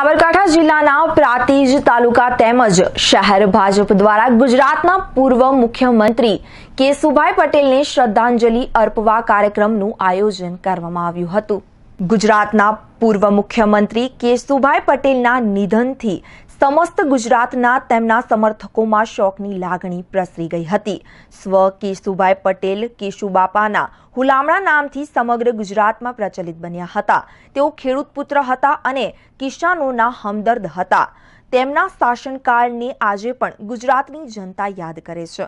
સાબરકાંઠા જિલ્લાના પ્રાતિજ તાલુકા તેમજ શહેર ભાજપ દ્વારા ગુજરાતના પૂર્વ મુખ્યમંત્રી કેશુભાઈ પટેલને શ્રદ્ધાંજલિ અર્પવા કાર્યક્રમનું આયોજન કરવામાં આવ્યું હતું ગુજરાતના પૂર્વ મુખ્યમંત્રી કેશુભાઈ પટેલના નિધનથી સમસ્ત ગુજરાતના તેમના સમર્થકોમાં શોકની લાગણી પ્રસરી ગઈ હતી સ્વ કેશુભાઈ પટેલ કેશુબાપાના હુલામણા નામથી સમગ્ર ગુજરાતમાં પ્રચલિત બન્યા હતા તેઓ ખેડૂત પુત્ર હતા અને કિસાનોના હમદર્દ હતા તેમના શાસનકાળને આજે પણ ગુજરાતની જનતા યાદ કરે છે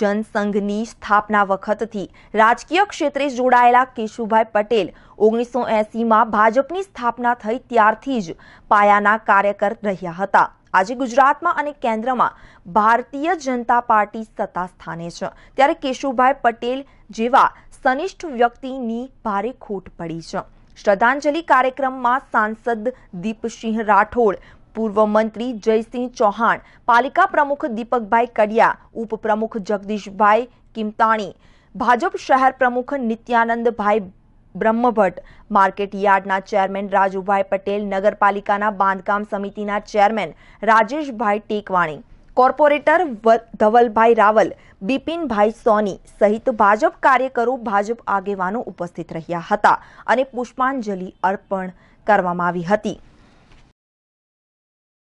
જનસંઘની સ્થાપના વખતથી રાજકીય ક્ષેત્રે જોડાયેલા કેશુભાઈ પટેલ ઓગણીસો એંસીમાં ભાજપની સ્થાપના થઈ ત્યારથી જ પાયાના કાર્યકર રહ્યા હતા આજે ગુજરાતમાં અને કેન્દ્રમાં ભારતીય જનતા પાર્ટી સત્તા સ્થાને છે ત્યારે કેશુભાઈ પટેલ જેવા સનિષ્ઠ વ્યક્તિની ભારે ખોટ પડી છે શ્રદ્ધાંજલિ કાર્યક્રમમાં સાંસદ દીપસિંહ રાઠોડ પૂર્વ મંત્રી જયસિંહ ચૌહાણ પાલિકા પ્રમુખ દીપકભાઈ કડિયા ઉપપ્રમુખ જગદીશભાઈ કિમતાણી ભાજપ શહેર પ્રમુખ નિત્યાનંદભાઈ બ્રહ્મભટ્ટ માર્કેટ યાર્ડના ચેરમેન રાજુભાઈ પટેલ નગરપાલિકાના બાંધકામ સમિતિના ચેરમેન રાજેશભાઈ ટેકવાણી કોર્પોરેટર ધવલભાઈ રાવલ બિપિનભાઈ સોની સહિત ભાજપ કાર્યકરો ભાજપ આગેવાનો ઉપસ્થિત રહ્યા હતા અને પુષ્પાંજલિ અર્પણ કરવામાં આવી હતી